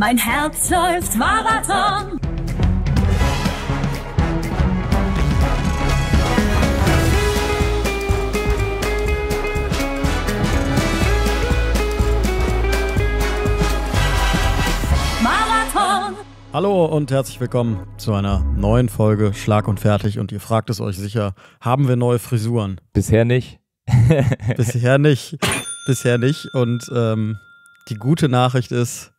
Mein Herz läuft Marathon. Hallo und herzlich willkommen zu einer neuen Folge Schlag und Fertig. Und ihr fragt es euch sicher, haben wir neue Frisuren? Bisher nicht. Bisher nicht. Bisher nicht. Und ähm, die gute Nachricht ist,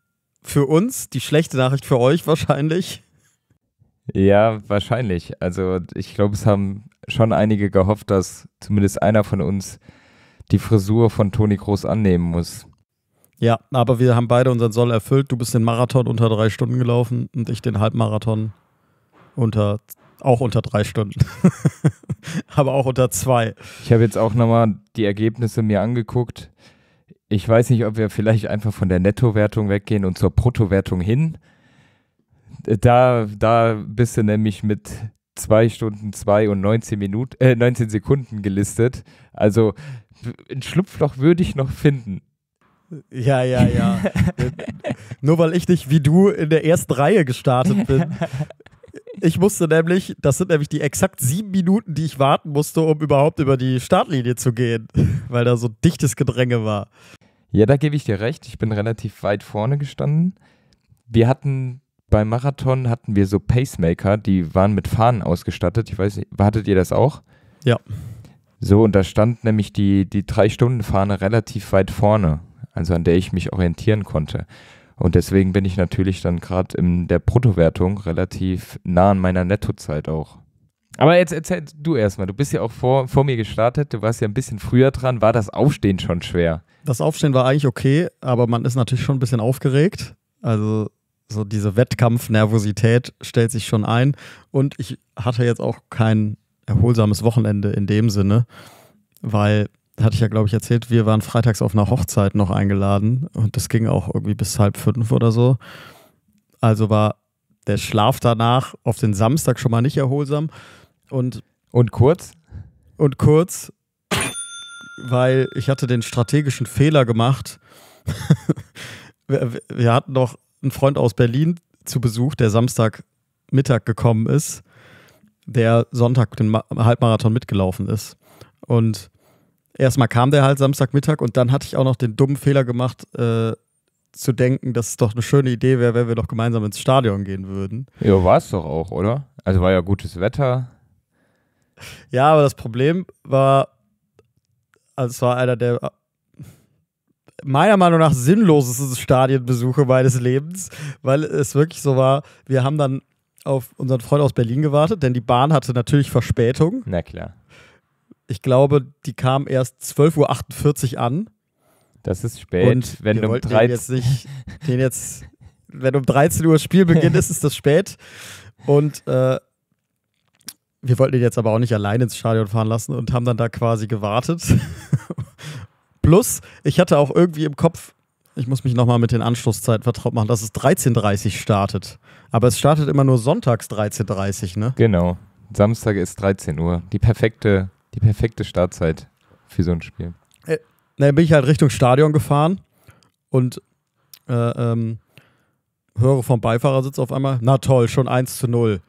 für uns, die schlechte Nachricht für euch wahrscheinlich. Ja, wahrscheinlich. Also ich glaube, es haben schon einige gehofft, dass zumindest einer von uns die Frisur von Toni Groß annehmen muss. Ja, aber wir haben beide unseren Soll erfüllt. Du bist den Marathon unter drei Stunden gelaufen und ich den Halbmarathon unter auch unter drei Stunden, aber auch unter zwei. Ich habe jetzt auch nochmal die Ergebnisse mir angeguckt ich weiß nicht, ob wir vielleicht einfach von der Nettowertung weggehen und zur Bruttowertung hin. Da, da bist du nämlich mit 2 Stunden 2 und 19, Minuten, äh, 19 Sekunden gelistet. Also ein Schlupfloch würde ich noch finden. Ja, ja, ja. Nur weil ich nicht wie du in der ersten Reihe gestartet bin. Ich musste nämlich, das sind nämlich die exakt sieben Minuten, die ich warten musste, um überhaupt über die Startlinie zu gehen, weil da so dichtes Gedränge war. Ja, da gebe ich dir recht. Ich bin relativ weit vorne gestanden. Wir hatten beim Marathon hatten wir so Pacemaker, die waren mit Fahnen ausgestattet. Ich weiß nicht, wartet ihr das auch? Ja. So, und da stand nämlich die, die Drei-Stunden-Fahne relativ weit vorne, also an der ich mich orientieren konnte. Und deswegen bin ich natürlich dann gerade in der Bruttowertung relativ nah an meiner Nettozeit auch. Aber jetzt erzähl du erstmal, du bist ja auch vor, vor mir gestartet, du warst ja ein bisschen früher dran, war das Aufstehen schon schwer? Das Aufstehen war eigentlich okay, aber man ist natürlich schon ein bisschen aufgeregt. Also so diese Wettkampfnervosität stellt sich schon ein. Und ich hatte jetzt auch kein erholsames Wochenende in dem Sinne, weil hatte ich ja, glaube ich, erzählt, wir waren freitags auf einer Hochzeit noch eingeladen und das ging auch irgendwie bis halb fünf oder so. Also war der Schlaf danach auf den Samstag schon mal nicht erholsam. Und, und kurz? Und kurz, weil ich hatte den strategischen Fehler gemacht. wir, wir hatten noch einen Freund aus Berlin zu Besuch, der Samstagmittag gekommen ist, der Sonntag den Halbmarathon mitgelaufen ist. Und erstmal kam der halt Samstagmittag und dann hatte ich auch noch den dummen Fehler gemacht, äh, zu denken, dass es doch eine schöne Idee wäre, wenn wir doch gemeinsam ins Stadion gehen würden. Ja, war es doch auch, oder? Also war ja gutes Wetter. Ja, aber das Problem war, also es war einer der meiner Meinung nach sinnlosesten Stadienbesuche meines Lebens, weil es wirklich so war, wir haben dann auf unseren Freund aus Berlin gewartet, denn die Bahn hatte natürlich Verspätung. Na klar. Ich glaube, die kam erst 12.48 Uhr an. Das ist spät. Und wenn wir um 13 den jetzt nicht, den jetzt, wenn um 13 Uhr das Spiel beginnt, ist, ist das spät. Und äh, wir wollten ihn jetzt aber auch nicht allein ins Stadion fahren lassen und haben dann da quasi gewartet. Plus, ich hatte auch irgendwie im Kopf, ich muss mich nochmal mit den Anschlusszeiten vertraut machen, dass es 13.30 Uhr startet. Aber es startet immer nur sonntags 13.30 Uhr, ne? Genau. Samstag ist 13 Uhr. Die perfekte die perfekte Startzeit für so ein Spiel. Äh, dann bin ich halt Richtung Stadion gefahren und äh, ähm, höre vom Beifahrersitz auf einmal, na toll, schon 1 zu 0.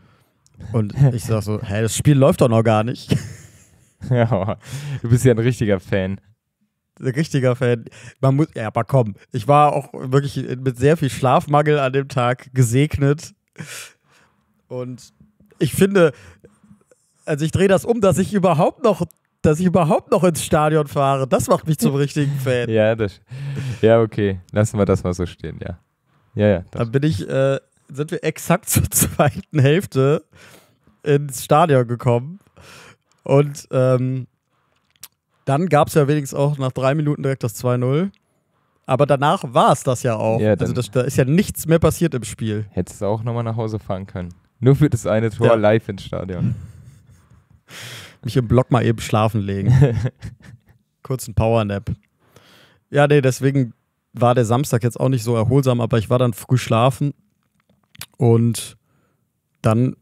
Und ich sag so, hä, das Spiel läuft doch noch gar nicht. Ja, du bist ja ein richtiger Fan. Ein richtiger Fan. Man muss, ja, aber komm, ich war auch wirklich mit sehr viel Schlafmangel an dem Tag gesegnet. Und ich finde, also ich drehe das um, dass ich überhaupt noch dass ich überhaupt noch ins Stadion fahre. Das macht mich zum richtigen Fan. ja, das, ja, okay. Lassen wir das mal so stehen, ja. Ja, ja. Das. Dann bin ich, äh, sind wir exakt zur zweiten Hälfte ins Stadion gekommen. Und ähm, dann gab es ja wenigstens auch nach drei Minuten direkt das 2-0. Aber danach war es das ja auch. Ja, also das, da ist ja nichts mehr passiert im Spiel. Hättest du auch nochmal nach Hause fahren können. Nur für das eine Tor ja. live ins Stadion. Mich im Block mal eben schlafen legen. Kurzen Powernap. Ja, nee, deswegen war der Samstag jetzt auch nicht so erholsam, aber ich war dann früh schlafen und dann,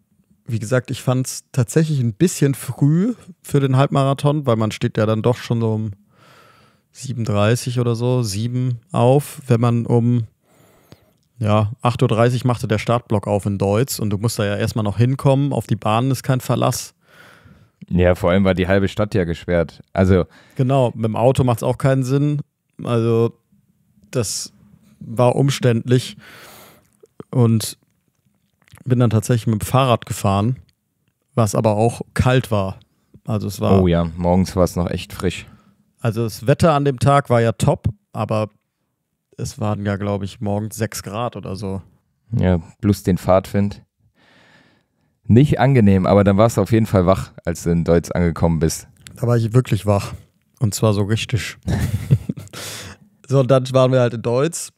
wie gesagt, ich fand es tatsächlich ein bisschen früh für den Halbmarathon, weil man steht ja dann doch schon so um 7.30 oder so, 7 auf, wenn man um ja, 8.30 Uhr machte der Startblock auf in Deutsch und du musst da ja erstmal noch hinkommen. Auf die Bahn ist kein Verlass. Ja, vor allem war die halbe Stadt ja gesperrt. Also. Genau, mit dem Auto macht es auch keinen Sinn. Also, das war umständlich. Und bin dann tatsächlich mit dem Fahrrad gefahren, was aber auch kalt war. Also es war. Oh ja, morgens war es noch echt frisch. Also das Wetter an dem Tag war ja top, aber es waren ja, glaube ich, morgens 6 Grad oder so. Ja, plus den Fahrtwind. Nicht angenehm, aber dann warst du auf jeden Fall wach, als du in Deutsch angekommen bist. Da war ich wirklich wach. Und zwar so richtig. so, und dann waren wir halt in Deutsch.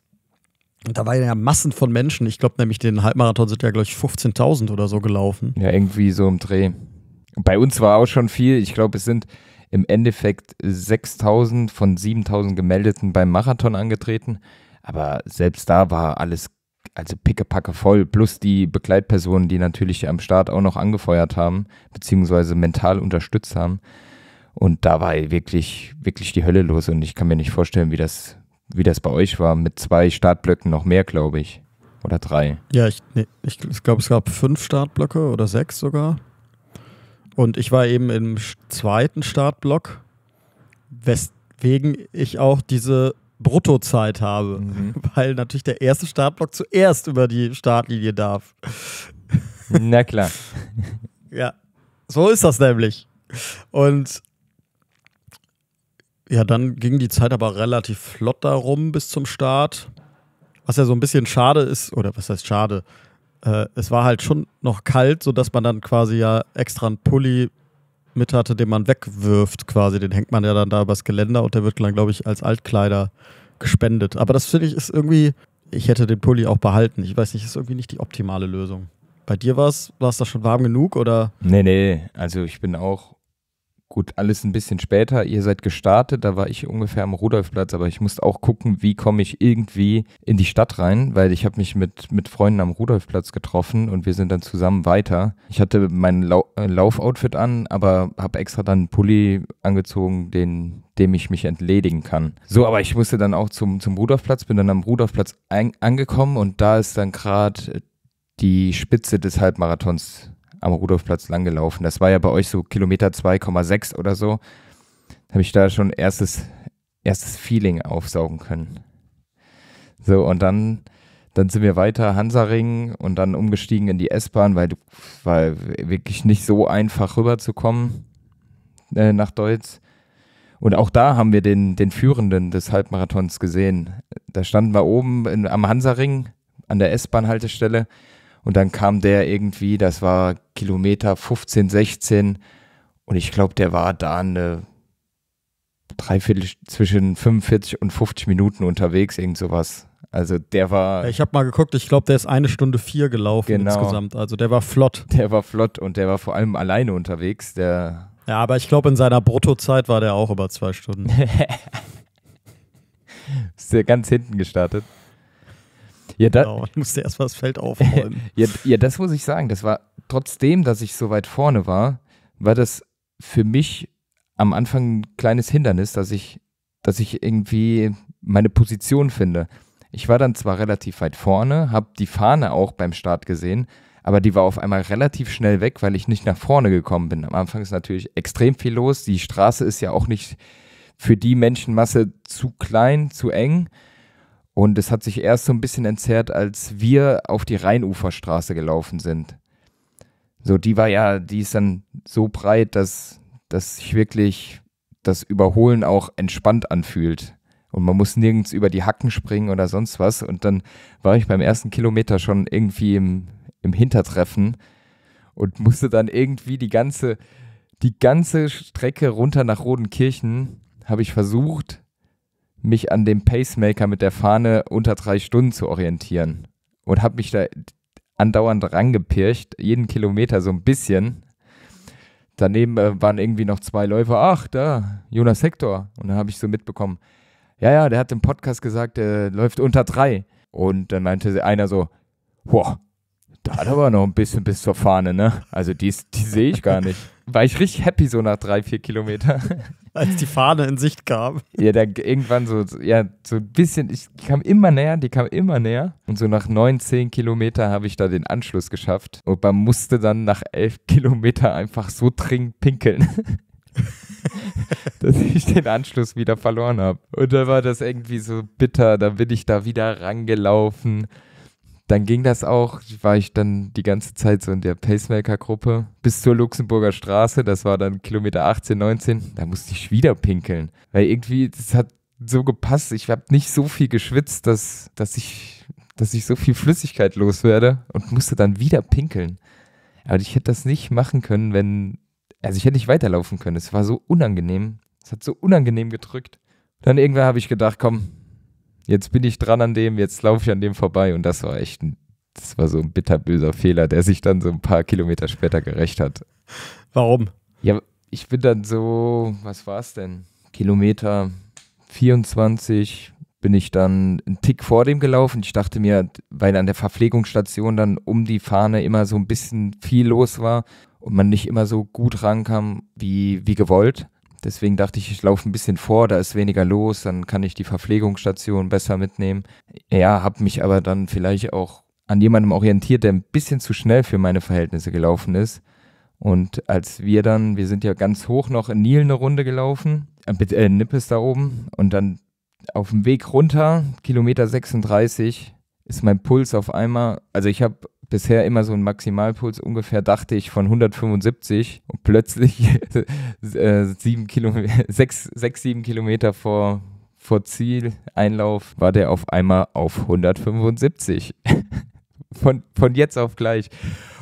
Und da waren ja Massen von Menschen. Ich glaube nämlich, den Halbmarathon sind ja, glaube ich, 15.000 oder so gelaufen. Ja, irgendwie so im Dreh. Bei uns war auch schon viel. Ich glaube, es sind im Endeffekt 6.000 von 7.000 Gemeldeten beim Marathon angetreten. Aber selbst da war alles also pickepacke voll, plus die Begleitpersonen, die natürlich am Start auch noch angefeuert haben, beziehungsweise mental unterstützt haben. Und da war wirklich, wirklich die Hölle los. Und ich kann mir nicht vorstellen, wie das, wie das bei euch war. Mit zwei Startblöcken noch mehr, glaube ich. Oder drei. Ja, ich, nee, ich, ich glaube, es gab fünf Startblöcke oder sechs sogar. Und ich war eben im zweiten Startblock, weswegen ich auch diese Bruttozeit habe, mhm. weil natürlich der erste Startblock zuerst über die Startlinie darf. Na klar. Ja, so ist das nämlich. Und ja, dann ging die Zeit aber relativ flott darum bis zum Start. Was ja so ein bisschen schade ist, oder was heißt schade? Äh, es war halt schon noch kalt, sodass man dann quasi ja extra einen Pulli mit hatte, den man wegwirft quasi. Den hängt man ja dann da übers Geländer und der wird dann, glaube ich, als Altkleider gespendet. Aber das finde ich ist irgendwie, ich hätte den Pulli auch behalten. Ich weiß nicht, ist irgendwie nicht die optimale Lösung. Bei dir war es, war es da schon warm genug oder? Nee, nee, also ich bin auch gut, alles ein bisschen später. Ihr seid gestartet, da war ich ungefähr am Rudolfplatz, aber ich musste auch gucken, wie komme ich irgendwie in die Stadt rein, weil ich habe mich mit, mit Freunden am Rudolfplatz getroffen und wir sind dann zusammen weiter. Ich hatte mein Lau äh, Laufoutfit an, aber habe extra dann einen Pulli angezogen, den, dem ich mich entledigen kann. So, aber ich musste dann auch zum, zum Rudolfplatz, bin dann am Rudolfplatz angekommen und da ist dann gerade die Spitze des Halbmarathons am Rudolfplatz langgelaufen. Das war ja bei euch so Kilometer 2,6 oder so. Habe ich da schon erstes, erstes Feeling aufsaugen können. So, und dann, dann sind wir weiter Hansaring und dann umgestiegen in die S-Bahn, weil du war wirklich nicht so einfach rüberzukommen äh, nach Deutsch. Und auch da haben wir den, den Führenden des Halbmarathons gesehen. Da standen wir oben in, am Hansaring an der S-Bahn-Haltestelle und dann kam der irgendwie, das war Kilometer 15, 16. Und ich glaube, der war da eine Dreiviertel zwischen 45 und 50 Minuten unterwegs, irgend sowas. Also der war. Ich habe mal geguckt, ich glaube, der ist eine Stunde vier gelaufen genau. insgesamt. Also der war flott. Der war flott und der war vor allem alleine unterwegs. Der ja, aber ich glaube, in seiner Bruttozeit war der auch über zwei Stunden. ist der ganz hinten gestartet? Ja, da, genau, ich musste erstmal das Feld aufräumen. ja, ja, das muss ich sagen. Das war trotzdem, dass ich so weit vorne war, war das für mich am Anfang ein kleines Hindernis, dass ich, dass ich irgendwie meine Position finde. Ich war dann zwar relativ weit vorne, habe die Fahne auch beim Start gesehen, aber die war auf einmal relativ schnell weg, weil ich nicht nach vorne gekommen bin. Am Anfang ist natürlich extrem viel los. Die Straße ist ja auch nicht für die Menschenmasse zu klein, zu eng. Und es hat sich erst so ein bisschen entzerrt, als wir auf die Rheinuferstraße gelaufen sind. So, die war ja, die ist dann so breit, dass, dass sich wirklich das Überholen auch entspannt anfühlt. Und man muss nirgends über die Hacken springen oder sonst was. Und dann war ich beim ersten Kilometer schon irgendwie im, im Hintertreffen und musste dann irgendwie die ganze, die ganze Strecke runter nach Rodenkirchen habe ich versucht, mich an dem Pacemaker mit der Fahne unter drei Stunden zu orientieren. Und habe mich da andauernd rangepircht, jeden Kilometer so ein bisschen. Daneben äh, waren irgendwie noch zwei Läufer. Ach, da, Jonas Hector. Und dann habe ich so mitbekommen, ja, ja, der hat im Podcast gesagt, der läuft unter drei. Und dann meinte einer so, boah, da hat er aber noch ein bisschen bis zur Fahne, ne? Also die, die sehe ich gar nicht. War ich richtig happy so nach drei, vier Kilometern. als die Fahne in Sicht kam. Ja, da irgendwann so, ja, so ein bisschen, ich kam immer näher, die kam immer näher. Und so nach neun, zehn Kilometer habe ich da den Anschluss geschafft. Und man musste dann nach elf Kilometer einfach so dringend pinkeln. dass ich den Anschluss wieder verloren habe. Und da war das irgendwie so bitter, da bin ich da wieder rangelaufen dann ging das auch, war ich dann die ganze Zeit so in der Pacemaker-Gruppe bis zur Luxemburger Straße, das war dann Kilometer 18, 19, da musste ich wieder pinkeln, weil irgendwie, das hat so gepasst, ich habe nicht so viel geschwitzt, dass, dass, ich, dass ich so viel Flüssigkeit loswerde und musste dann wieder pinkeln. Aber ich hätte das nicht machen können, wenn, also ich hätte nicht weiterlaufen können, es war so unangenehm, es hat so unangenehm gedrückt. Dann irgendwann habe ich gedacht, komm, jetzt bin ich dran an dem, jetzt laufe ich an dem vorbei. Und das war echt ein, das war so ein bitterböser Fehler, der sich dann so ein paar Kilometer später gerecht hat. Warum? Ja, ich bin dann so, was war es denn? Kilometer 24 bin ich dann einen Tick vor dem gelaufen. Ich dachte mir, weil an der Verpflegungsstation dann um die Fahne immer so ein bisschen viel los war und man nicht immer so gut rankam wie, wie gewollt, Deswegen dachte ich, ich laufe ein bisschen vor, da ist weniger los, dann kann ich die Verpflegungsstation besser mitnehmen. Ja, habe mich aber dann vielleicht auch an jemandem orientiert, der ein bisschen zu schnell für meine Verhältnisse gelaufen ist. Und als wir dann, wir sind ja ganz hoch noch in Nil eine Runde gelaufen, äh, äh Nippes da oben, und dann auf dem Weg runter, Kilometer 36, ist mein Puls auf einmal, also ich habe bisher immer so einen Maximalpuls ungefähr, dachte ich, von 175 und plötzlich äh, sieben Kilo, sechs, sechs, sieben Kilometer vor, vor Ziel, Einlauf, war der auf einmal auf 175. von, von jetzt auf gleich.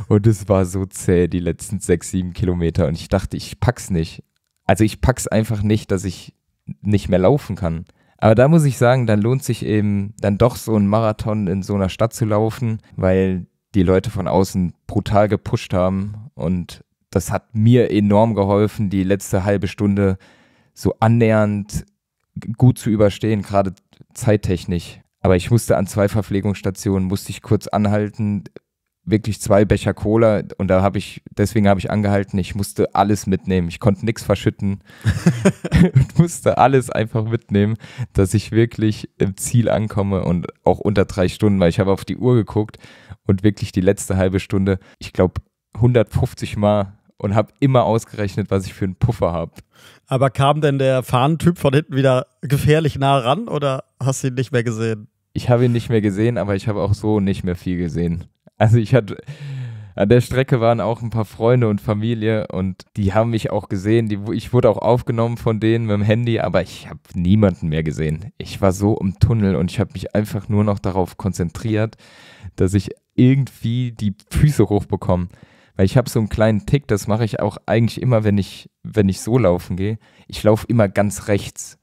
Und es war so zäh, die letzten sechs, sieben Kilometer. Und ich dachte, ich pack's nicht. Also ich pack's einfach nicht, dass ich nicht mehr laufen kann. Aber da muss ich sagen, dann lohnt sich eben dann doch so ein Marathon in so einer Stadt zu laufen, weil die Leute von außen brutal gepusht haben. Und das hat mir enorm geholfen, die letzte halbe Stunde so annähernd gut zu überstehen, gerade zeittechnisch. Aber ich musste an zwei Verpflegungsstationen, musste ich kurz anhalten, wirklich zwei Becher Cola und da habe ich, deswegen habe ich angehalten, ich musste alles mitnehmen. Ich konnte nichts verschütten und musste alles einfach mitnehmen, dass ich wirklich im Ziel ankomme und auch unter drei Stunden, weil ich habe auf die Uhr geguckt und wirklich die letzte halbe Stunde, ich glaube 150 Mal und habe immer ausgerechnet, was ich für einen Puffer habe. Aber kam denn der Fahnentyp von hinten wieder gefährlich nah ran oder hast du ihn nicht mehr gesehen? Ich habe ihn nicht mehr gesehen, aber ich habe auch so nicht mehr viel gesehen. Also ich hatte, an der Strecke waren auch ein paar Freunde und Familie und die haben mich auch gesehen. Die, ich wurde auch aufgenommen von denen mit dem Handy, aber ich habe niemanden mehr gesehen. Ich war so im Tunnel und ich habe mich einfach nur noch darauf konzentriert, dass ich irgendwie die Füße hochbekomme. Weil ich habe so einen kleinen Tick, das mache ich auch eigentlich immer, wenn ich, wenn ich so laufen gehe. Ich laufe immer ganz rechts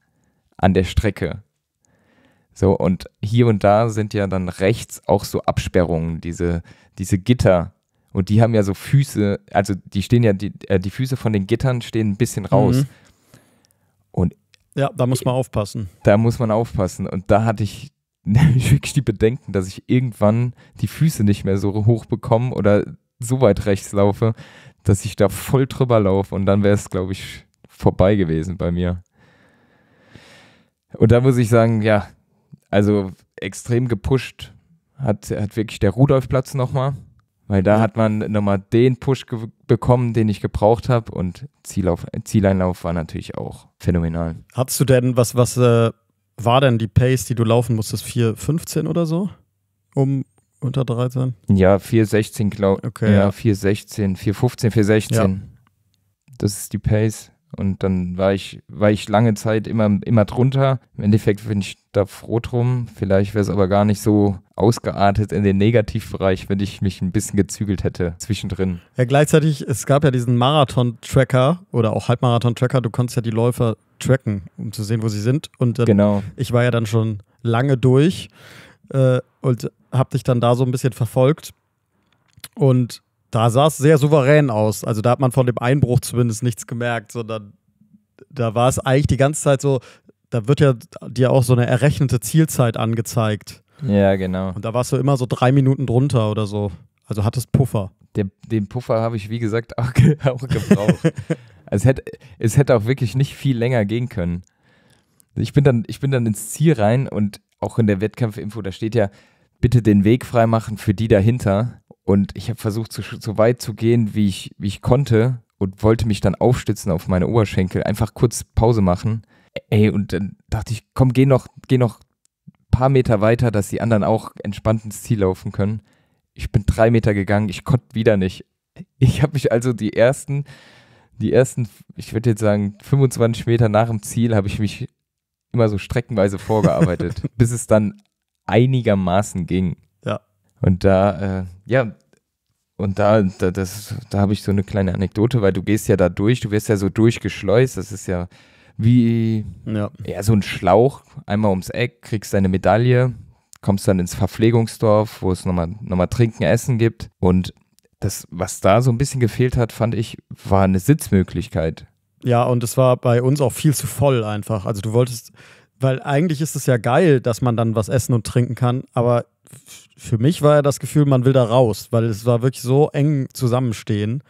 an der Strecke. So, und hier und da sind ja dann rechts auch so Absperrungen, diese, diese Gitter. Und die haben ja so Füße, also die stehen ja, die, äh, die Füße von den Gittern stehen ein bisschen mhm. raus. Mhm. Und ja, da muss man aufpassen. Da muss man aufpassen. Und da hatte ich nämlich wirklich die Bedenken, dass ich irgendwann die Füße nicht mehr so hoch bekomme oder so weit rechts laufe, dass ich da voll drüber laufe und dann wäre es, glaube ich, vorbei gewesen bei mir. Und da muss ich sagen, ja, also extrem gepusht hat, hat wirklich der Rudolfplatz nochmal, weil da ja. hat man nochmal den Push bekommen, den ich gebraucht habe und Zielauf, Zieleinlauf war natürlich auch phänomenal. Hattest du denn, was, was äh, war denn die Pace, die du laufen musstest, 4,15 oder so, um unter 13? Ja, 4,16 glaube ich. Okay, ja, ja. 4,16, 4,15, 4,16. Ja. Das ist die Pace. Und dann war ich, war ich lange Zeit immer, immer drunter. Im Endeffekt bin ich da froh drum. Vielleicht wäre es aber gar nicht so ausgeartet in den Negativbereich, wenn ich mich ein bisschen gezügelt hätte zwischendrin. Ja, gleichzeitig, es gab ja diesen Marathon-Tracker oder auch Halbmarathon-Tracker. Du konntest ja die Läufer tracken, um zu sehen, wo sie sind. Und dann, genau. ich war ja dann schon lange durch äh, und habe dich dann da so ein bisschen verfolgt. Und da sah es sehr souverän aus. Also da hat man von dem Einbruch zumindest nichts gemerkt, sondern da war es eigentlich die ganze Zeit so, da wird ja dir auch so eine errechnete Zielzeit angezeigt. Ja, genau. Und da warst du immer so drei Minuten drunter oder so. Also hattest Puffer. Den, den Puffer habe ich, wie gesagt, auch, ge auch gebraucht. es, hätte, es hätte auch wirklich nicht viel länger gehen können. Ich bin, dann, ich bin dann ins Ziel rein und auch in der Wettkampfinfo, da steht ja, bitte den Weg freimachen für die dahinter. Und ich habe versucht, so, so, weit zu gehen, wie ich, wie ich konnte und wollte mich dann aufstützen auf meine Oberschenkel, einfach kurz Pause machen. Ey, und dann dachte ich, komm, geh noch, geh noch ein paar Meter weiter, dass die anderen auch entspannt ins Ziel laufen können. Ich bin drei Meter gegangen, ich konnte wieder nicht. Ich habe mich also die ersten, die ersten, ich würde jetzt sagen, 25 Meter nach dem Ziel habe ich mich immer so streckenweise vorgearbeitet, bis es dann einigermaßen ging. Und da, äh, ja, und da, da, das, da habe ich so eine kleine Anekdote, weil du gehst ja da durch, du wirst ja so durchgeschleust, das ist ja wie ja. ja so ein Schlauch, einmal ums Eck, kriegst deine Medaille, kommst dann ins Verpflegungsdorf, wo es nochmal noch mal Trinken, Essen gibt. Und das, was da so ein bisschen gefehlt hat, fand ich, war eine Sitzmöglichkeit. Ja, und es war bei uns auch viel zu voll einfach. Also du wolltest, weil eigentlich ist es ja geil, dass man dann was essen und trinken kann, aber für mich war ja das Gefühl, man will da raus, weil es war wirklich so eng zusammenstehen,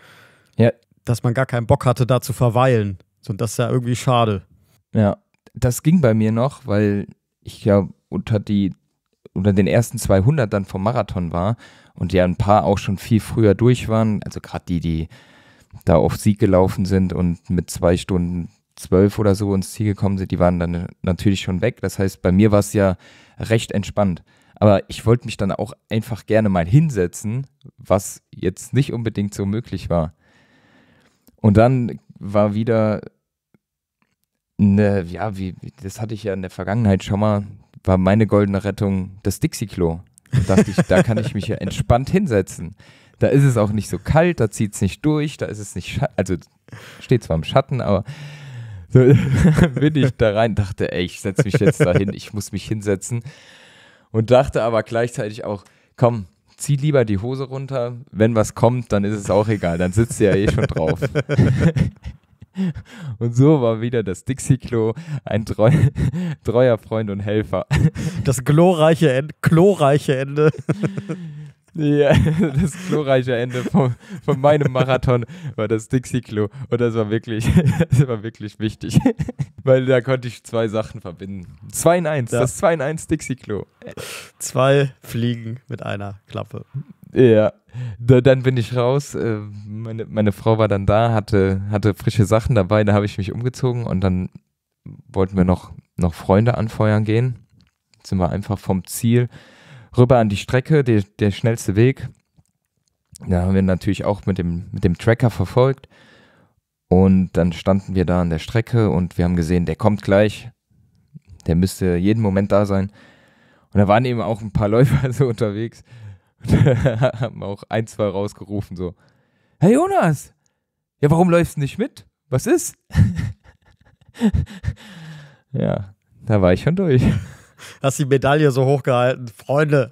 ja. dass man gar keinen Bock hatte, da zu verweilen. Und das ist ja irgendwie schade. Ja, das ging bei mir noch, weil ich ja unter die unter den ersten 200 dann vom Marathon war und ja ein paar auch schon viel früher durch waren, also gerade die, die da auf Sieg gelaufen sind und mit zwei Stunden zwölf oder so ins Ziel gekommen sind, die waren dann natürlich schon weg. Das heißt, bei mir war es ja recht entspannt. Aber ich wollte mich dann auch einfach gerne mal hinsetzen, was jetzt nicht unbedingt so möglich war. Und dann war wieder eine, ja, wie, das hatte ich ja in der Vergangenheit schon mal, war meine goldene Rettung das Dixie-Klo. Da dachte ich, da kann ich mich ja entspannt hinsetzen. Da ist es auch nicht so kalt, da zieht es nicht durch, da ist es nicht, also steht zwar im Schatten, aber so bin ich da rein, dachte, ey, ich setze mich jetzt da hin, ich muss mich hinsetzen und dachte aber gleichzeitig auch, komm, zieh lieber die Hose runter, wenn was kommt, dann ist es auch egal, dann sitzt du ja eh schon drauf. Und so war wieder das Dixie-Klo ein treu, treuer Freund und Helfer. Das glorreiche, End, glorreiche Ende. Ja, das glorreiche Ende von, von meinem Marathon war das Dixie-Klo. Und das war wirklich, das war wirklich wichtig. Weil da konnte ich zwei Sachen verbinden. Zwei in eins, ja. das zwei in eins Dixie-Klo. Zwei Fliegen mit einer Klappe. Ja, da, dann bin ich raus. Äh, meine, meine Frau war dann da, hatte, hatte frische Sachen dabei. Da habe ich mich umgezogen und dann wollten wir noch, noch Freunde anfeuern gehen. Jetzt sind wir einfach vom Ziel rüber an die Strecke, die, der schnellste Weg. Da haben wir natürlich auch mit dem, mit dem Tracker verfolgt. Und dann standen wir da an der Strecke und wir haben gesehen, der kommt gleich. Der müsste jeden Moment da sein. Und da waren eben auch ein paar Läufer so unterwegs. haben auch ein, zwei rausgerufen so. Hey Jonas! Ja, warum läufst du nicht mit? Was ist? ja, da war ich schon durch hast die Medaille so hochgehalten. Freunde.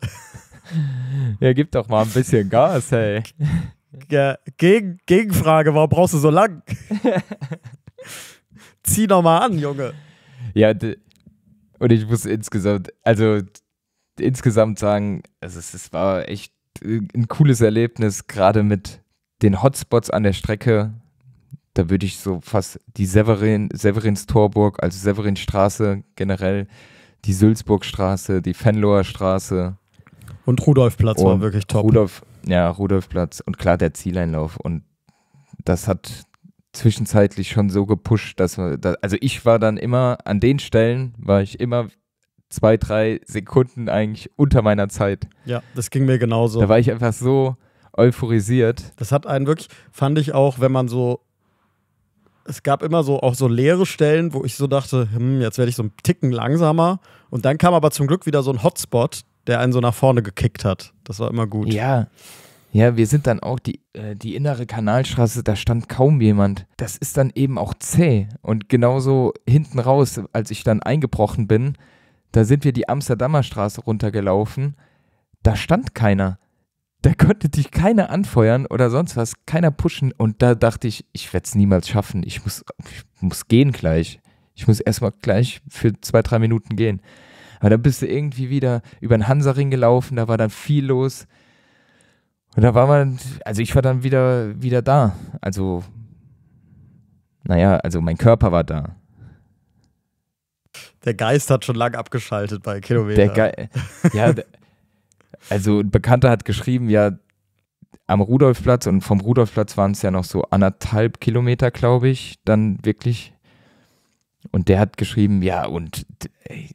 Ja, gib doch mal ein bisschen Gas, hey. Ja, Gegen, Gegenfrage, warum brauchst du so lang? Zieh doch mal an, Junge. Ja, und ich muss insgesamt, also insgesamt sagen, also es, es war echt äh, ein cooles Erlebnis, gerade mit den Hotspots an der Strecke. Da würde ich so fast die Severin, Severins Torburg, also Severinstraße generell, die Sülzburgstraße, die Fenloher Straße. Und Rudolfplatz und war wirklich top. Rudolf, ja, Rudolfplatz und klar der Zieleinlauf. Und das hat zwischenzeitlich schon so gepusht, dass man, da, also ich war dann immer, an den Stellen war ich immer zwei, drei Sekunden eigentlich unter meiner Zeit. Ja, das ging mir genauso. Da war ich einfach so euphorisiert. Das hat einen wirklich, fand ich auch, wenn man so es gab immer so auch so leere Stellen, wo ich so dachte, hm, jetzt werde ich so einen Ticken langsamer. Und dann kam aber zum Glück wieder so ein Hotspot, der einen so nach vorne gekickt hat. Das war immer gut. Ja. Ja, wir sind dann auch die, äh, die innere Kanalstraße, da stand kaum jemand. Das ist dann eben auch zäh. Und genauso hinten raus, als ich dann eingebrochen bin, da sind wir die Amsterdamer Straße runtergelaufen. Da stand keiner da konnte dich keiner anfeuern oder sonst was, keiner pushen. Und da dachte ich, ich werde es niemals schaffen. Ich muss, ich muss gehen gleich. Ich muss erstmal gleich für zwei, drei Minuten gehen. Aber dann bist du irgendwie wieder über den Hansaring gelaufen, da war dann viel los. Und da war man, also ich war dann wieder, wieder da. Also, naja, also mein Körper war da. Der Geist hat schon lang abgeschaltet bei Kilometer. Der Ge ja, Also ein Bekannter hat geschrieben, ja, am Rudolfplatz und vom Rudolfplatz waren es ja noch so anderthalb Kilometer, glaube ich, dann wirklich. Und der hat geschrieben, ja, und ey,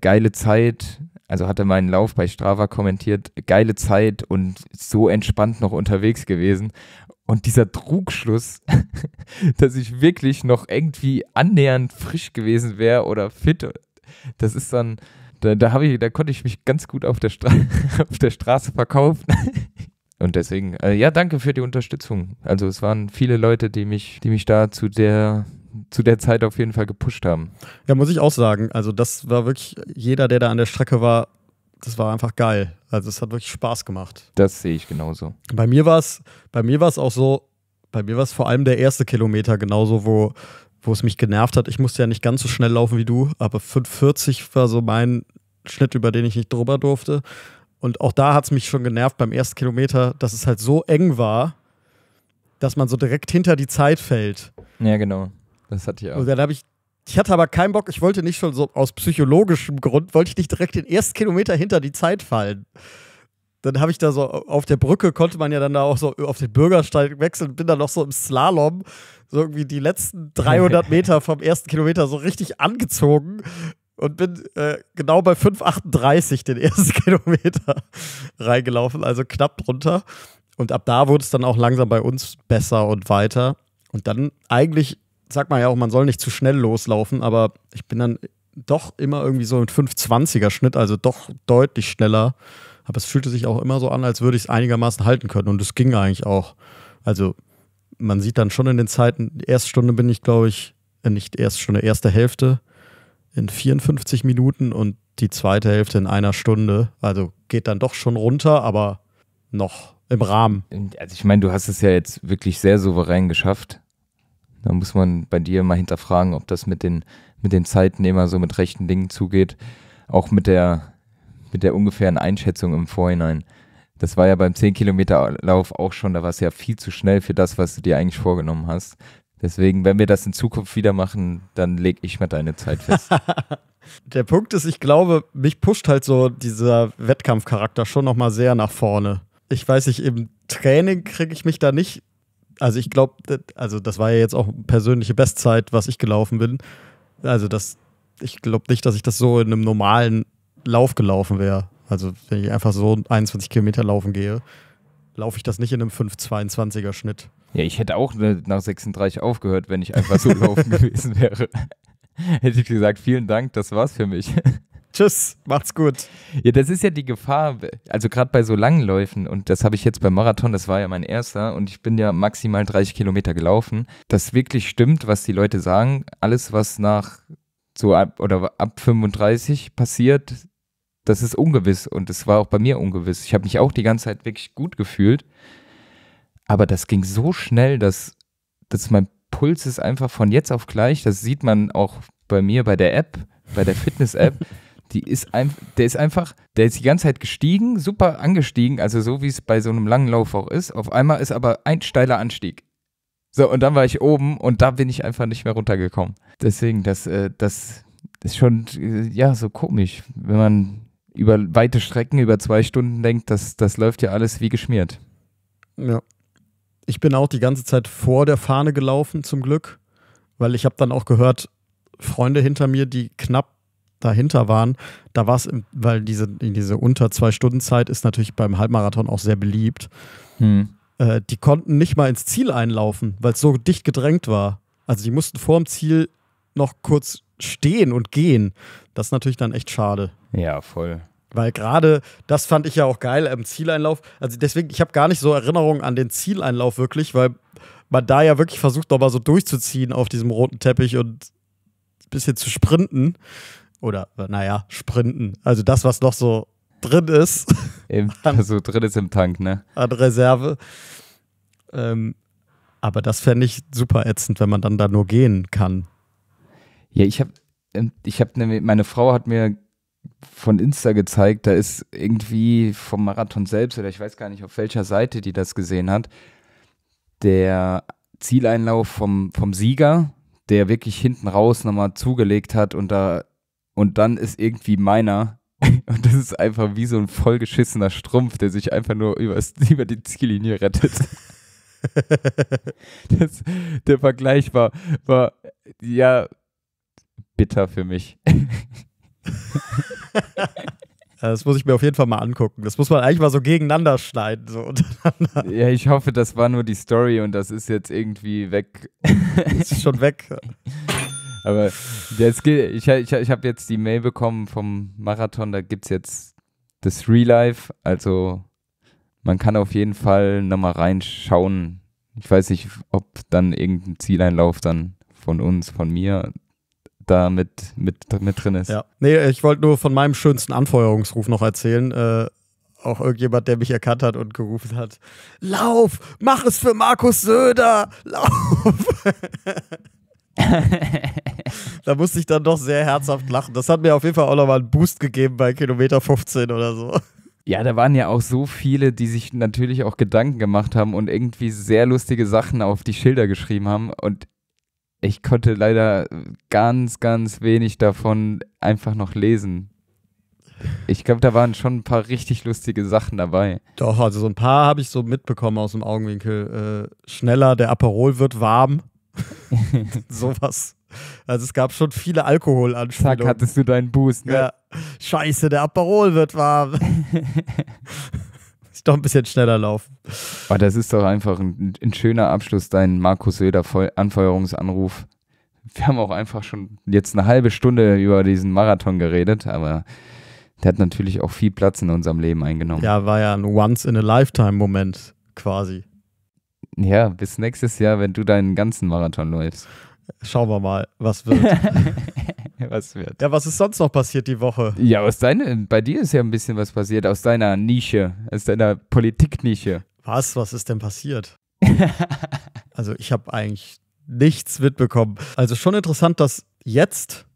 geile Zeit. Also hat er meinen Lauf bei Strava kommentiert, geile Zeit und so entspannt noch unterwegs gewesen. Und dieser Trugschluss, dass ich wirklich noch irgendwie annähernd frisch gewesen wäre oder fit, das ist dann, da, da, hab ich, da konnte ich mich ganz gut auf der, Stra auf der Straße verkaufen. Und deswegen, äh, ja, danke für die Unterstützung. Also es waren viele Leute, die mich, die mich da zu der zu der Zeit auf jeden Fall gepusht haben. Ja, muss ich auch sagen. Also das war wirklich jeder, der da an der Strecke war, das war einfach geil. Also es hat wirklich Spaß gemacht. Das sehe ich genauso. Bei mir war es, bei mir war es auch so, bei mir war es vor allem der erste Kilometer genauso, wo wo es mich genervt hat. Ich musste ja nicht ganz so schnell laufen wie du, aber 5,40 war so mein Schnitt, über den ich nicht drüber durfte. Und auch da hat es mich schon genervt beim ersten Kilometer, dass es halt so eng war, dass man so direkt hinter die Zeit fällt. Ja, genau. Das hatte ich auch. Und dann habe ich, ich hatte aber keinen Bock, ich wollte nicht schon so aus psychologischem Grund, wollte ich nicht direkt den ersten Kilometer hinter die Zeit fallen dann habe ich da so auf der Brücke konnte man ja dann da auch so auf den Bürgersteig wechseln, bin dann noch so im Slalom so irgendwie die letzten 300 Meter vom ersten Kilometer so richtig angezogen und bin äh, genau bei 5,38 den ersten Kilometer reingelaufen, also knapp drunter. Und ab da wurde es dann auch langsam bei uns besser und weiter. Und dann eigentlich sagt man ja auch, man soll nicht zu schnell loslaufen, aber ich bin dann doch immer irgendwie so mit 5,20er Schnitt, also doch deutlich schneller aber es fühlte sich auch immer so an, als würde ich es einigermaßen halten können. Und es ging eigentlich auch. Also man sieht dann schon in den Zeiten, erste Stunde bin ich, glaube ich, äh, nicht erste Stunde, erste Hälfte in 54 Minuten und die zweite Hälfte in einer Stunde. Also geht dann doch schon runter, aber noch im Rahmen. Also ich meine, du hast es ja jetzt wirklich sehr souverän geschafft. Da muss man bei dir mal hinterfragen, ob das mit den, mit den Zeiten immer so mit rechten Dingen zugeht. Auch mit der mit der ungefähren Einschätzung im Vorhinein. Das war ja beim 10-Kilometer-Lauf auch schon, da war es ja viel zu schnell für das, was du dir eigentlich vorgenommen hast. Deswegen, wenn wir das in Zukunft wieder machen, dann leg ich mir deine Zeit fest. der Punkt ist, ich glaube, mich pusht halt so dieser Wettkampfcharakter schon nochmal sehr nach vorne. Ich weiß nicht, im Training kriege ich mich da nicht. Also ich glaube, also das war ja jetzt auch persönliche Bestzeit, was ich gelaufen bin. Also das, ich glaube nicht, dass ich das so in einem normalen Lauf gelaufen wäre, also wenn ich einfach so 21 Kilometer laufen gehe, laufe ich das nicht in einem 5,22er Schnitt. Ja, ich hätte auch äh, nach 36 aufgehört, wenn ich einfach so laufen gewesen wäre. Hätte ich gesagt, vielen Dank, das war's für mich. Tschüss, macht's gut. Ja, das ist ja die Gefahr, also gerade bei so langen Läufen, und das habe ich jetzt beim Marathon, das war ja mein erster, und ich bin ja maximal 30 Kilometer gelaufen, dass wirklich stimmt, was die Leute sagen. Alles, was nach so ab, oder ab 35 passiert, das ist ungewiss und es war auch bei mir ungewiss. Ich habe mich auch die ganze Zeit wirklich gut gefühlt. Aber das ging so schnell, dass, dass mein Puls ist einfach von jetzt auf gleich. Das sieht man auch bei mir bei der App, bei der Fitness-App. Die ist ein, der ist einfach, der ist die ganze Zeit gestiegen, super angestiegen, also so wie es bei so einem langen Lauf auch ist. Auf einmal ist aber ein steiler Anstieg. So, und dann war ich oben und da bin ich einfach nicht mehr runtergekommen. Deswegen, das, äh, das ist schon, äh, ja, so komisch, wenn man über weite Strecken, über zwei Stunden denkt, das, das läuft ja alles wie geschmiert. Ja. Ich bin auch die ganze Zeit vor der Fahne gelaufen, zum Glück, weil ich habe dann auch gehört, Freunde hinter mir, die knapp dahinter waren, da war es, weil diese, diese unter zwei Stunden Zeit ist natürlich beim Halbmarathon auch sehr beliebt. Hm. Äh, die konnten nicht mal ins Ziel einlaufen, weil es so dicht gedrängt war. Also die mussten vor dem Ziel noch kurz stehen und gehen. Das ist natürlich dann echt schade. Ja, voll. Weil gerade, das fand ich ja auch geil im Zieleinlauf. Also deswegen, ich habe gar nicht so Erinnerungen an den Zieleinlauf wirklich, weil man da ja wirklich versucht, nochmal so durchzuziehen auf diesem roten Teppich und ein bisschen zu sprinten. Oder, naja, sprinten. Also das, was noch so drin ist. Eben, also drin ist im Tank, ne? An Reserve. Ähm, aber das fände ich super ätzend, wenn man dann da nur gehen kann. Ja, ich habe, ähm, ich habe meine Frau hat mir von Insta gezeigt, da ist irgendwie vom Marathon selbst, oder ich weiß gar nicht, auf welcher Seite die das gesehen hat, der Zieleinlauf vom, vom Sieger, der wirklich hinten raus nochmal zugelegt hat und da, und dann ist irgendwie meiner und das ist einfach wie so ein vollgeschissener Strumpf, der sich einfach nur übers, über die Ziellinie rettet. das, der Vergleich war, war ja bitter für mich. das muss ich mir auf jeden Fall mal angucken. Das muss man eigentlich mal so gegeneinander schneiden. So Ja, ich hoffe, das war nur die Story und das ist jetzt irgendwie weg. Das ist schon weg. Aber jetzt, ich, ich, ich habe jetzt die Mail bekommen vom Marathon, da gibt es jetzt das Real Life. Also man kann auf jeden Fall nochmal reinschauen. Ich weiß nicht, ob dann irgendein Zieleinlauf dann von uns, von mir da mit, mit, mit drin ist. Ja. Nee, ich wollte nur von meinem schönsten Anfeuerungsruf noch erzählen. Äh, auch irgendjemand, der mich erkannt hat und gerufen hat: Lauf, mach es für Markus Söder, lauf! da musste ich dann doch sehr herzhaft lachen. Das hat mir auf jeden Fall auch nochmal einen Boost gegeben bei Kilometer 15 oder so. Ja, da waren ja auch so viele, die sich natürlich auch Gedanken gemacht haben und irgendwie sehr lustige Sachen auf die Schilder geschrieben haben. Und ich konnte leider ganz, ganz wenig davon einfach noch lesen. Ich glaube, da waren schon ein paar richtig lustige Sachen dabei. Doch, also so ein paar habe ich so mitbekommen aus dem Augenwinkel. Äh, schneller, der Aperol wird warm. Sowas. Also es gab schon viele Alkoholanspielungen. Zack, hattest du deinen Boost, ne? Ja. Scheiße, der Aperol wird warm. doch ein bisschen schneller laufen. Aber das ist doch einfach ein, ein schöner Abschluss, dein Markus Söder Anfeuerungsanruf. Wir haben auch einfach schon jetzt eine halbe Stunde über diesen Marathon geredet, aber der hat natürlich auch viel Platz in unserem Leben eingenommen. Ja, war ja ein Once-in-a-Lifetime-Moment quasi. Ja, bis nächstes Jahr, wenn du deinen ganzen Marathon läufst. Schauen wir mal, was wird. was wird. Ja, was ist sonst noch passiert die Woche? Ja, aus deiner, bei dir ist ja ein bisschen was passiert, aus deiner Nische, aus deiner Politiknische. Was? Was ist denn passiert? also, ich habe eigentlich nichts mitbekommen. Also, schon interessant, dass jetzt,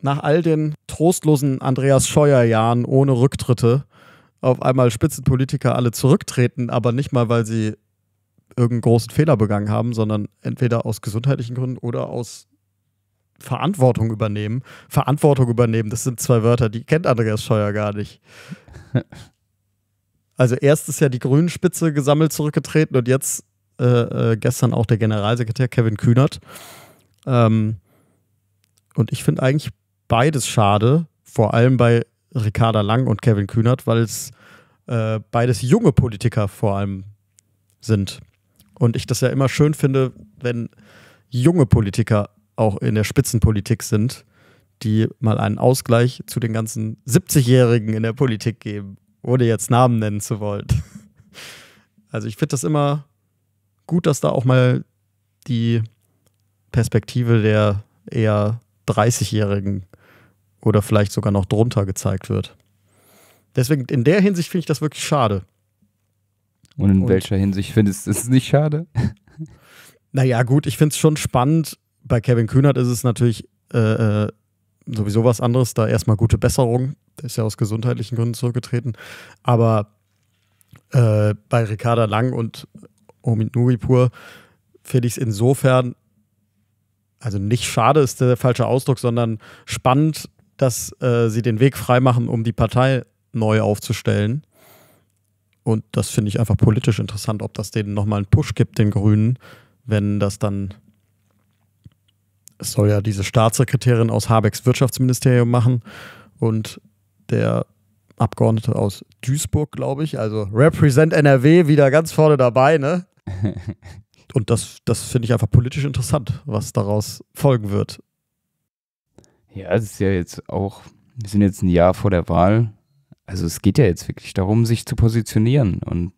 nach all den trostlosen Andreas Scheuer-Jahren ohne Rücktritte, auf einmal Spitzenpolitiker alle zurücktreten, aber nicht mal, weil sie irgendeinen großen Fehler begangen haben, sondern entweder aus gesundheitlichen Gründen oder aus Verantwortung übernehmen. Verantwortung übernehmen, das sind zwei Wörter, die kennt Andreas Scheuer gar nicht. Also erst ist ja die Grünen-Spitze gesammelt zurückgetreten und jetzt äh, äh, gestern auch der Generalsekretär Kevin Kühnert. Ähm, und ich finde eigentlich beides schade, vor allem bei Ricarda Lang und Kevin Kühnert, weil es äh, beides junge Politiker vor allem sind. Und ich das ja immer schön finde, wenn junge Politiker auch in der Spitzenpolitik sind, die mal einen Ausgleich zu den ganzen 70-Jährigen in der Politik geben, ohne jetzt Namen nennen zu wollen. Also ich finde das immer gut, dass da auch mal die Perspektive der eher 30-Jährigen oder vielleicht sogar noch drunter gezeigt wird. Deswegen in der Hinsicht finde ich das wirklich schade. Und in Und welcher Hinsicht findest du es nicht schade? Naja, gut, ich finde es schon spannend, bei Kevin Kühnert ist es natürlich äh, äh, sowieso was anderes. Da erstmal gute Besserung. Der ist ja aus gesundheitlichen Gründen zurückgetreten. Aber äh, bei Ricarda Lang und Omid Nuripur finde ich es insofern, also nicht schade ist der falsche Ausdruck, sondern spannend, dass äh, sie den Weg freimachen, um die Partei neu aufzustellen. Und das finde ich einfach politisch interessant, ob das denen nochmal einen Push gibt, den Grünen, wenn das dann es soll ja diese Staatssekretärin aus Habecks Wirtschaftsministerium machen und der Abgeordnete aus Duisburg, glaube ich. Also Represent NRW wieder ganz vorne dabei, ne? Und das, das finde ich einfach politisch interessant, was daraus folgen wird. Ja, es ist ja jetzt auch, wir sind jetzt ein Jahr vor der Wahl. Also es geht ja jetzt wirklich darum, sich zu positionieren. Und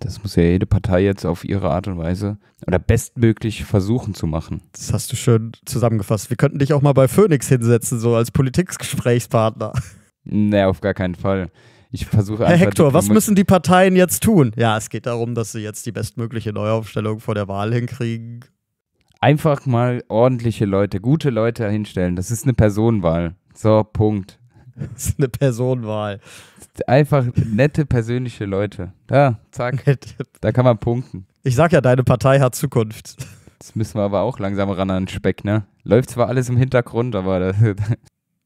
das muss ja jede Partei jetzt auf ihre Art und Weise oder bestmöglich versuchen zu machen. Das hast du schön zusammengefasst. Wir könnten dich auch mal bei Phoenix hinsetzen, so als Politikgesprächspartner. Nee, auf gar keinen Fall. Ich versuche Herr Hector, was müssen die Parteien jetzt tun? Ja, es geht darum, dass sie jetzt die bestmögliche Neuaufstellung vor der Wahl hinkriegen. Einfach mal ordentliche Leute, gute Leute hinstellen. Das ist eine Personenwahl. So, Punkt. Das ist eine Personenwahl. Einfach nette persönliche Leute. Ja, zack. da kann man punkten. Ich sag ja, deine Partei hat Zukunft. Das müssen wir aber auch langsam ran an den Speck, ne? Läuft zwar alles im Hintergrund, aber das,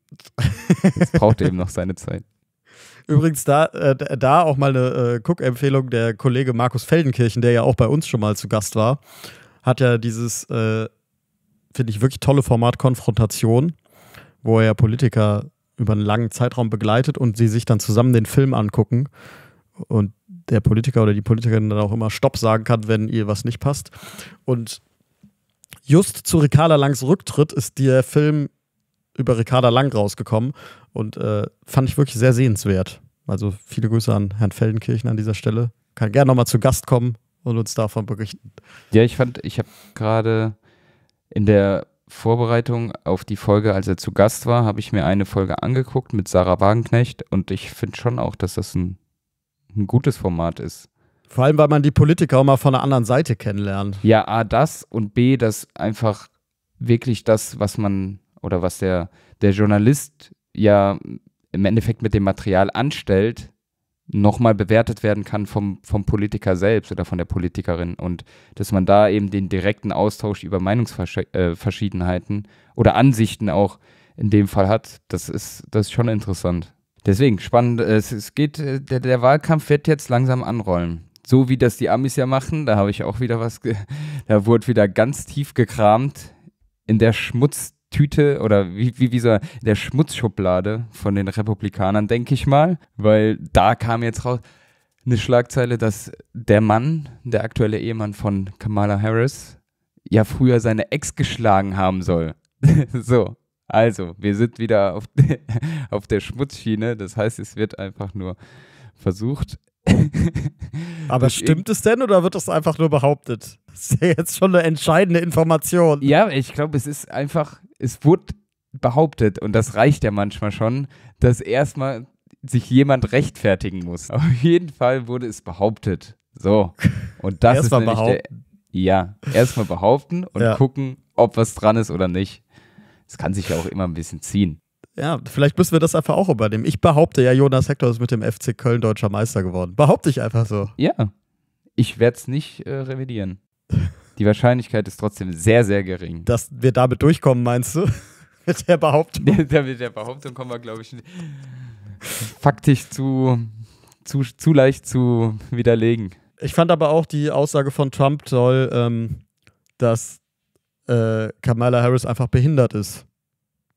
das braucht eben noch seine Zeit. Übrigens, da, äh, da auch mal eine äh, Cook-Empfehlung. Der Kollege Markus Feldenkirchen, der ja auch bei uns schon mal zu Gast war, hat ja dieses, äh, finde ich, wirklich tolle Format Konfrontation, wo er ja Politiker über einen langen Zeitraum begleitet und sie sich dann zusammen den Film angucken und der Politiker oder die Politikerin dann auch immer Stopp sagen kann, wenn ihr was nicht passt. Und just zu Ricarda Langs Rücktritt ist der Film über Ricarda Lang rausgekommen und äh, fand ich wirklich sehr sehenswert. Also viele Grüße an Herrn Feldenkirchen an dieser Stelle. Kann gerne nochmal zu Gast kommen und uns davon berichten. Ja, ich fand, ich habe gerade in der Vorbereitung auf die Folge, als er zu Gast war, habe ich mir eine Folge angeguckt mit Sarah Wagenknecht und ich finde schon auch, dass das ein, ein gutes Format ist. Vor allem, weil man die Politiker auch mal von der anderen Seite kennenlernt. Ja, A, das und B, dass einfach wirklich das, was man oder was der, der Journalist ja im Endeffekt mit dem Material anstellt, nochmal bewertet werden kann vom, vom Politiker selbst oder von der Politikerin und dass man da eben den direkten Austausch über Meinungsverschiedenheiten äh, oder Ansichten auch in dem Fall hat, das ist, das ist schon interessant. Deswegen, spannend, äh, es, es geht, äh, der, der Wahlkampf wird jetzt langsam anrollen. So wie das die Amis ja machen, da habe ich auch wieder was, da wurde wieder ganz tief gekramt in der Schmutz Tüte oder wie, wie, wie so der Schmutzschublade von den Republikanern, denke ich mal, weil da kam jetzt raus eine Schlagzeile, dass der Mann, der aktuelle Ehemann von Kamala Harris, ja früher seine Ex geschlagen haben soll. so, also, wir sind wieder auf, auf der Schmutzschiene, das heißt, es wird einfach nur versucht, Aber stimmt es denn oder wird das einfach nur behauptet? Das ist ja jetzt schon eine entscheidende Information. Ja, ich glaube, es ist einfach es wurde behauptet, und das reicht ja manchmal schon, dass erstmal sich jemand rechtfertigen muss. Auf jeden Fall wurde es behauptet. So. Und das erst ist nämlich behaupten. der. Ja, erstmal behaupten und ja. gucken, ob was dran ist oder nicht. Es kann sich ja auch immer ein bisschen ziehen. Ja, vielleicht müssen wir das einfach auch übernehmen. Ich behaupte ja, Jonas Hector ist mit dem FC Köln deutscher Meister geworden. Behaupte ich einfach so. Ja. Ich werde es nicht äh, revidieren. Die Wahrscheinlichkeit ist trotzdem sehr, sehr gering. Dass wir damit durchkommen, meinst du? mit der Behauptung? Ja, mit der Behauptung kommen wir, glaube ich, faktisch zu, zu, zu leicht zu widerlegen. Ich fand aber auch die Aussage von Trump toll, ähm, dass äh, Kamala Harris einfach behindert ist.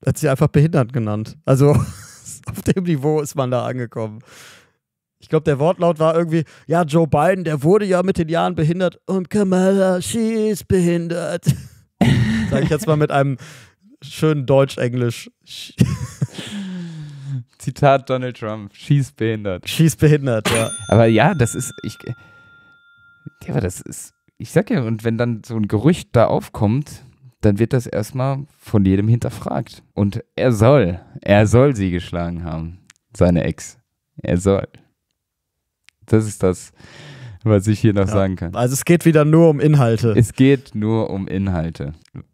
Er hat sie einfach behindert genannt. Also auf dem Niveau ist man da angekommen. Ich glaube, der Wortlaut war irgendwie, ja, Joe Biden, der wurde ja mit den Jahren behindert und Kamala, she is behindert. Sag ich jetzt mal mit einem schönen Deutsch-Englisch. Zitat Donald Trump, she's behindert. She's behindert, ja. Aber ja, das ist, ich, ja, das ist, ich sag ja, und wenn dann so ein Gerücht da aufkommt, dann wird das erstmal von jedem hinterfragt. Und er soll, er soll sie geschlagen haben, seine Ex. Er soll. Das ist das, was ich hier noch ja. sagen kann. Also es geht wieder nur um Inhalte. Es geht nur um Inhalte.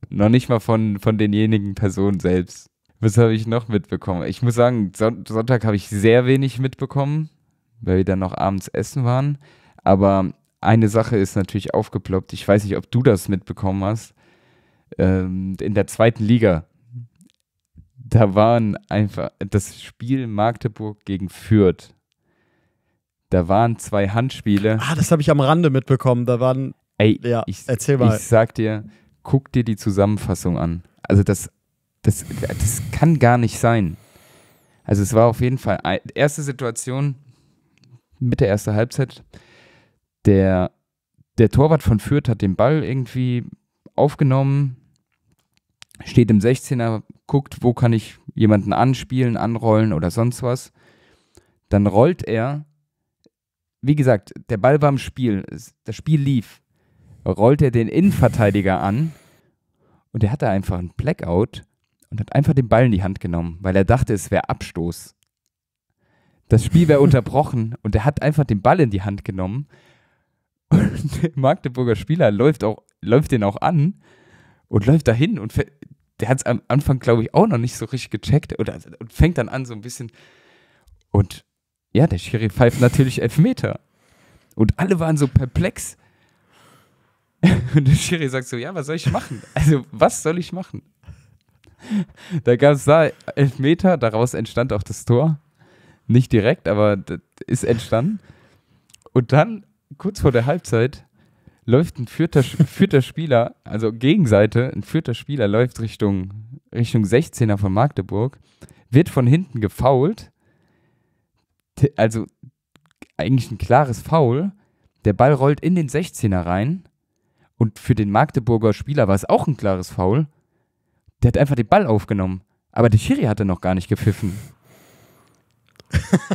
Noch nicht mal von, von denjenigen Personen selbst. Was habe ich noch mitbekommen? Ich muss sagen, Sonntag habe ich sehr wenig mitbekommen, weil wir dann noch abends essen waren. Aber eine Sache ist natürlich aufgeploppt. Ich weiß nicht, ob du das mitbekommen hast. Ähm, in der zweiten Liga, da waren einfach das Spiel Magdeburg gegen Fürth da waren zwei Handspiele. Ah, das habe ich am Rande mitbekommen. Da waren. Ey, ja, ich, erzähl mal. Ich sag dir, guck dir die Zusammenfassung an. Also das, das, das kann gar nicht sein. Also es war auf jeden Fall erste Situation mit der ersten Halbzeit. Der, der Torwart von Fürth hat den Ball irgendwie aufgenommen, steht im 16er, guckt, wo kann ich jemanden anspielen, anrollen oder sonst was. Dann rollt er wie gesagt, der Ball war im Spiel, das Spiel lief, rollt er den Innenverteidiger an und der hatte einfach einen Blackout und hat einfach den Ball in die Hand genommen, weil er dachte, es wäre Abstoß. Das Spiel wäre unterbrochen und er hat einfach den Ball in die Hand genommen. Und der Magdeburger Spieler läuft, auch, läuft den auch an und läuft dahin und der hat es am Anfang, glaube ich, auch noch nicht so richtig gecheckt oder, und fängt dann an so ein bisschen und ja, der Schiri pfeift natürlich Elfmeter. Und alle waren so perplex. Und der Schiri sagt so, ja, was soll ich machen? Also, was soll ich machen? Da gab es da Elfmeter, daraus entstand auch das Tor. Nicht direkt, aber das ist entstanden. Und dann, kurz vor der Halbzeit, läuft ein vierter, vierter Spieler, also Gegenseite, ein vierter Spieler läuft Richtung, Richtung 16er von Magdeburg, wird von hinten gefault also eigentlich ein klares Foul. Der Ball rollt in den 16er rein. Und für den Magdeburger Spieler war es auch ein klares Foul. Der hat einfach den Ball aufgenommen. Aber der Schiri hatte noch gar nicht gepfiffen.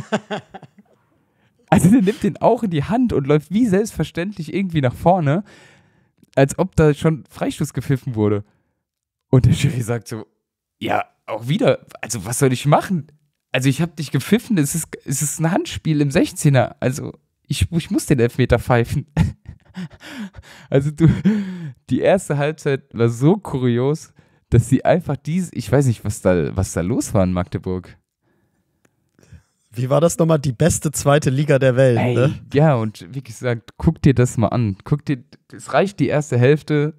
also der nimmt den auch in die Hand und läuft wie selbstverständlich irgendwie nach vorne, als ob da schon Freistoß gepfiffen wurde. Und der Schiri sagt so, ja, auch wieder, also was soll ich machen? also ich habe dich gepfiffen, es ist, es ist ein Handspiel im 16er. Also ich, ich muss den Elfmeter pfeifen. also du, die erste Halbzeit war so kurios, dass sie einfach diese, ich weiß nicht, was da, was da los war in Magdeburg. Wie war das nochmal? Die beste zweite Liga der Welt, Ey, ne? Ja, und wie gesagt, guck dir das mal an. Guck dir, es reicht die erste Hälfte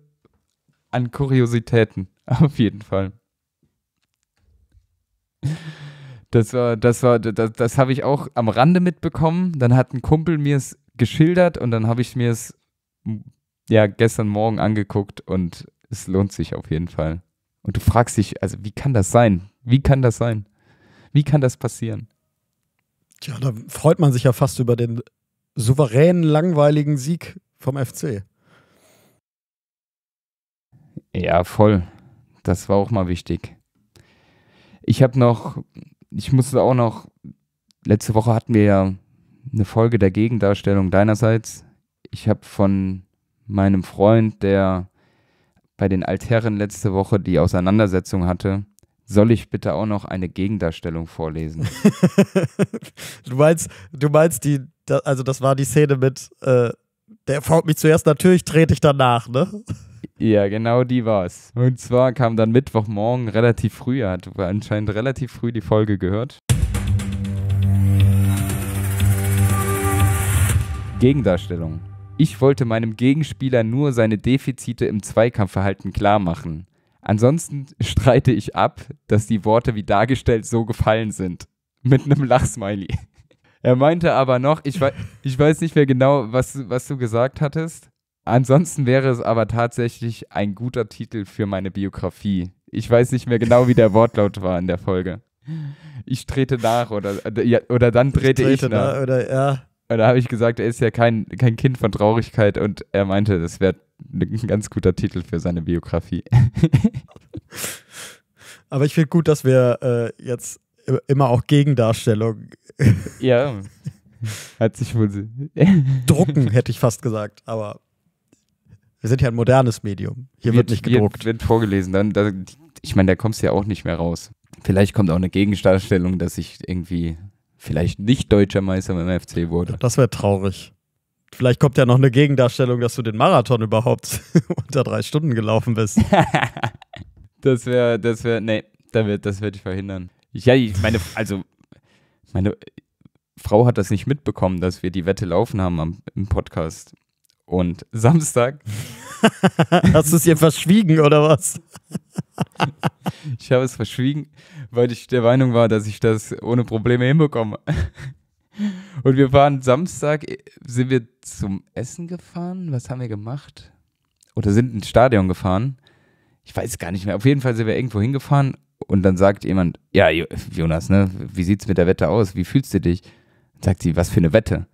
an Kuriositäten. Auf jeden Fall. Das war, das war, das, das habe ich auch am Rande mitbekommen. Dann hat ein Kumpel mir es geschildert und dann habe ich mir es ja gestern Morgen angeguckt und es lohnt sich auf jeden Fall. Und du fragst dich, also wie kann das sein? Wie kann das sein? Wie kann das passieren? Tja, da freut man sich ja fast über den souveränen, langweiligen Sieg vom FC. Ja, voll. Das war auch mal wichtig. Ich habe noch ich musste auch noch, letzte Woche hatten wir ja eine Folge der Gegendarstellung deinerseits. Ich habe von meinem Freund, der bei den Altherren letzte Woche die Auseinandersetzung hatte, soll ich bitte auch noch eine Gegendarstellung vorlesen? du meinst, du meinst die, also das war die Szene mit, äh, der folgt mich zuerst, natürlich trete ich danach, ne? Ja, genau die war's. Und zwar kam dann Mittwochmorgen relativ früh, er hat anscheinend relativ früh die Folge gehört. Gegendarstellung. Ich wollte meinem Gegenspieler nur seine Defizite im Zweikampfverhalten klar machen. Ansonsten streite ich ab, dass die Worte wie dargestellt so gefallen sind. Mit einem Lachsmiley. Er meinte aber noch, ich, we ich weiß nicht mehr genau, was, was du gesagt hattest, Ansonsten wäre es aber tatsächlich ein guter Titel für meine Biografie. Ich weiß nicht mehr genau, wie der Wortlaut war in der Folge. Ich trete nach oder, oder dann trete ich, trete ich nach. nach. Oder, ja. Und da habe ich gesagt, er ist ja kein, kein Kind von Traurigkeit und er meinte, das wäre ein ganz guter Titel für seine Biografie. Aber ich finde gut, dass wir äh, jetzt immer auch Gegendarstellung. Ja. Hat sich wohl. Drucken, hätte ich fast gesagt, aber wir sind ja ein modernes Medium. Hier wird, wird nicht gedruckt. Wird, wird vorgelesen. Dann, da, ich meine, da kommst du ja auch nicht mehr raus. Vielleicht kommt auch eine Gegenstarstellung, dass ich irgendwie vielleicht nicht deutscher Meister im FC wurde. Das wäre traurig. Vielleicht kommt ja noch eine Gegendarstellung, dass du den Marathon überhaupt unter drei Stunden gelaufen bist. das wäre, das wäre, nee, da wird, das werde ich verhindern. Ja, ich meine, also, meine Frau hat das nicht mitbekommen, dass wir die Wette laufen haben am, im Podcast und Samstag. Hast du es dir verschwiegen oder was? ich habe es verschwiegen, weil ich der Meinung war, dass ich das ohne Probleme hinbekomme. Und wir waren Samstag, äh, sind wir zum Essen gefahren? Was haben wir gemacht? Oder sind ins Stadion gefahren? Ich weiß gar nicht mehr. Auf jeden Fall sind wir irgendwo hingefahren und dann sagt jemand, ja, Jonas, ne, wie es mit der Wette aus? Wie fühlst du dich? Dann sagt sie, was für eine Wette?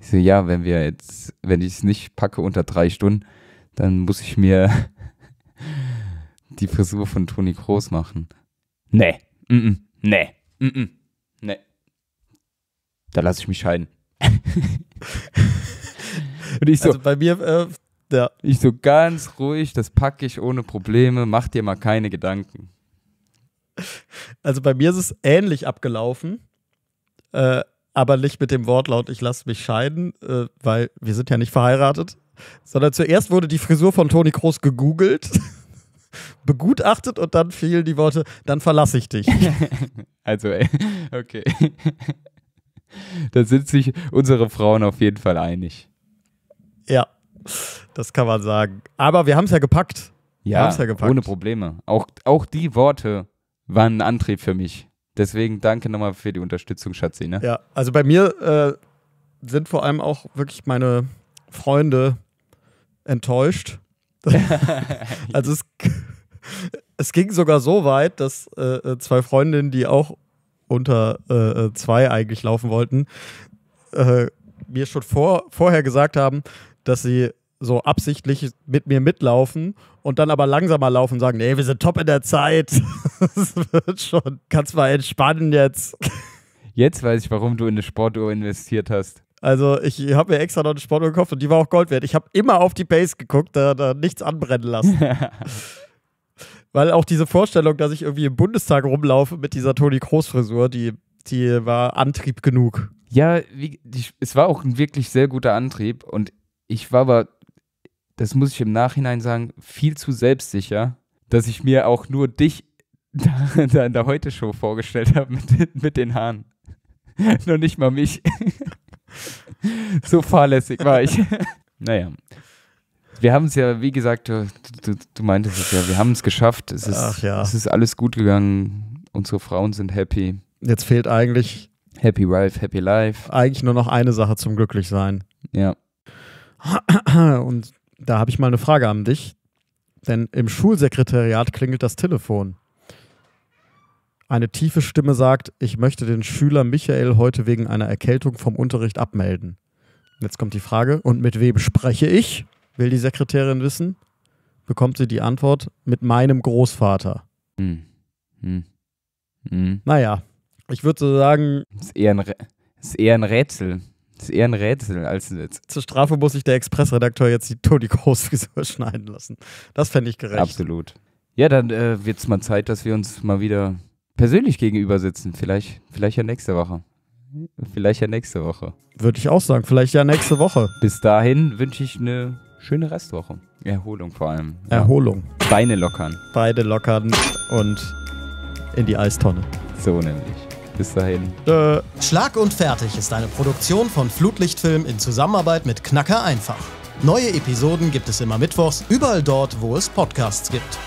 Ich so, ja, wenn wir jetzt, wenn ich es nicht packe unter drei Stunden, dann muss ich mir die Frisur von Toni Groß machen. Nee, mm nee, mm nee. Da lasse ich mich scheiden. Und ich so, also bei mir, äh, ja. Ich so ganz ruhig, das packe ich ohne Probleme, mach dir mal keine Gedanken. Also bei mir ist es ähnlich abgelaufen. Äh, aber nicht mit dem Wortlaut, ich lasse mich scheiden, äh, weil wir sind ja nicht verheiratet, sondern zuerst wurde die Frisur von Toni Kroos gegoogelt, begutachtet und dann fielen die Worte, dann verlasse ich dich. also, okay. da sind sich unsere Frauen auf jeden Fall einig. Ja, das kann man sagen. Aber wir haben es ja gepackt. Ja, ja gepackt. ohne Probleme. Auch, auch die Worte waren ein Antrieb für mich. Deswegen danke nochmal für die Unterstützung, Schatzi. Ne? Ja, also bei mir äh, sind vor allem auch wirklich meine Freunde enttäuscht. also es, es, ging sogar so weit, dass äh, äh zwei Freundinnen, die auch unter äh, äh zwei eigentlich laufen wollten, äh, mir schon vor, vorher gesagt haben, dass sie so absichtlich mit mir mitlaufen und dann aber langsamer laufen und sagen, nee, wir sind top in der Zeit. das wird schon. Kannst mal entspannen jetzt. Jetzt weiß ich, warum du in eine Sportuhr investiert hast. Also ich habe mir extra noch eine Sportuhr gekauft und die war auch Gold wert. Ich habe immer auf die Base geguckt, da, da nichts anbrennen lassen. Weil auch diese Vorstellung, dass ich irgendwie im Bundestag rumlaufe mit dieser Toni Kroos Frisur, die, die war Antrieb genug. Ja, wie, die, es war auch ein wirklich sehr guter Antrieb und ich war aber das muss ich im Nachhinein sagen, viel zu selbstsicher, dass ich mir auch nur dich da, da in der Heute-Show vorgestellt habe mit, mit den Haaren. nur nicht mal mich. so fahrlässig war ich. naja. Wir haben es ja, wie gesagt, du, du, du, meintest es ja, wir haben es geschafft. Es ist, Ach ja. es ist alles gut gegangen. Unsere Frauen sind happy. Jetzt fehlt eigentlich. Happy Wife, Happy Life. Eigentlich nur noch eine Sache zum Glücklichsein. Ja. Und da habe ich mal eine Frage an dich. Denn im Schulsekretariat klingelt das Telefon. Eine tiefe Stimme sagt, ich möchte den Schüler Michael heute wegen einer Erkältung vom Unterricht abmelden. Jetzt kommt die Frage, und mit wem spreche ich? Will die Sekretärin wissen. Bekommt sie die Antwort, mit meinem Großvater. Hm. Hm. Hm. Naja, ich würde so sagen. Ist eher, ein ist eher ein Rätsel. Das ist eher ein Rätsel als ein Witz. Zur Strafe muss sich der Expressredakteur jetzt die Toni Groß-Frisur schneiden lassen. Das fände ich gerecht. Absolut. Ja, dann äh, wird es mal Zeit, dass wir uns mal wieder persönlich gegenüber sitzen. Vielleicht, vielleicht ja nächste Woche. Vielleicht ja nächste Woche. Würde ich auch sagen. Vielleicht ja nächste Woche. Bis dahin wünsche ich eine schöne Restwoche. Erholung vor allem. Erholung. Beine lockern. Beine lockern und in die Eistonne. So nämlich. Bis dahin. Äh. Schlag und Fertig ist eine Produktion von Flutlichtfilm in Zusammenarbeit mit Knacker einfach. Neue Episoden gibt es immer mittwochs, überall dort, wo es Podcasts gibt.